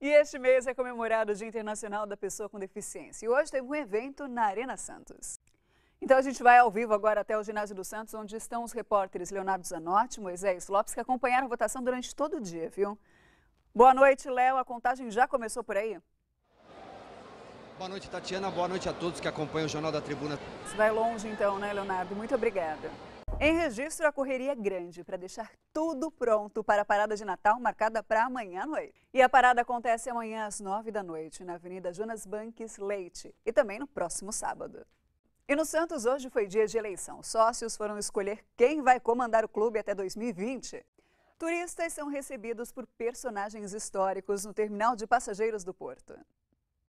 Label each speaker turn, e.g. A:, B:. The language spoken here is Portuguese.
A: E este mês é comemorado o Dia Internacional da Pessoa com Deficiência. E hoje tem um evento na Arena Santos. Então a gente vai ao vivo agora até o Ginásio dos Santos, onde estão os repórteres Leonardo Zanotti, Moisés Lopes, que acompanharam a votação durante todo o dia, viu? Boa noite, Léo. A contagem já começou por aí?
B: Boa noite, Tatiana. Boa noite a todos que acompanham o Jornal da Tribuna.
A: Você vai longe então, né, Leonardo? Muito obrigada. Em registro, a correria é grande para deixar tudo pronto para a parada de Natal marcada para amanhã à noite. E a parada acontece amanhã às 9 da noite, na Avenida Jonas Banques Leite, e também no próximo sábado. E no Santos, hoje foi dia de eleição. Sócios foram escolher quem vai comandar o clube até 2020. Turistas são recebidos por personagens históricos no terminal de passageiros do Porto.